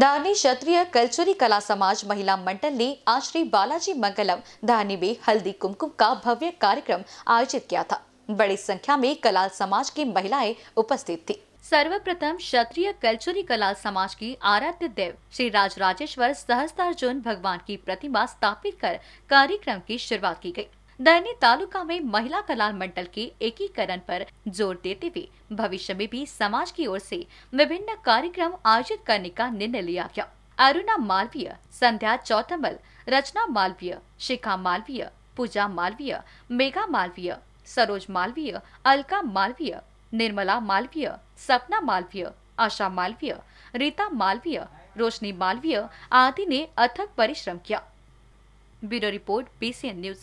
धारणी क्षत्रिय कलचुरी कला समाज महिला मंडल ने आज श्री बालाजी मंगलम धारणी में हल्दी कुमकुम का भव्य कार्यक्रम आयोजित किया था बड़ी संख्या में कला समाज की महिलाएं उपस्थित थी सर्वप्रथम क्षत्रिय कलचुरी कला समाज की आराध्य देव श्री राज राजेश्वर सहस्त्रार्जुन भगवान की प्रतिमा स्थापित कर कार्यक्रम की शुरुआत की गयी दैनी तालुका में महिला कल्याण मंडल के एकीकरण पर जोर देते हुए भविष्य में भी समाज की ओर से विभिन्न कार्यक्रम आयोजित करने का निर्णय लिया गया अरुणा मालवीय संध्या चौथमल रचना मालवीय शिखा मालवीय पूजा मालवीय मेघा मालवीय सरोज मालवीय अलका मालवीय निर्मला मालवीय सपना मालवीय आशा मालवीय रीता मालवीय रोशनी मालवीय आदि ने अथक परिश्रम किया ब्यूरो रिपोर्ट बीसीएन न्यूज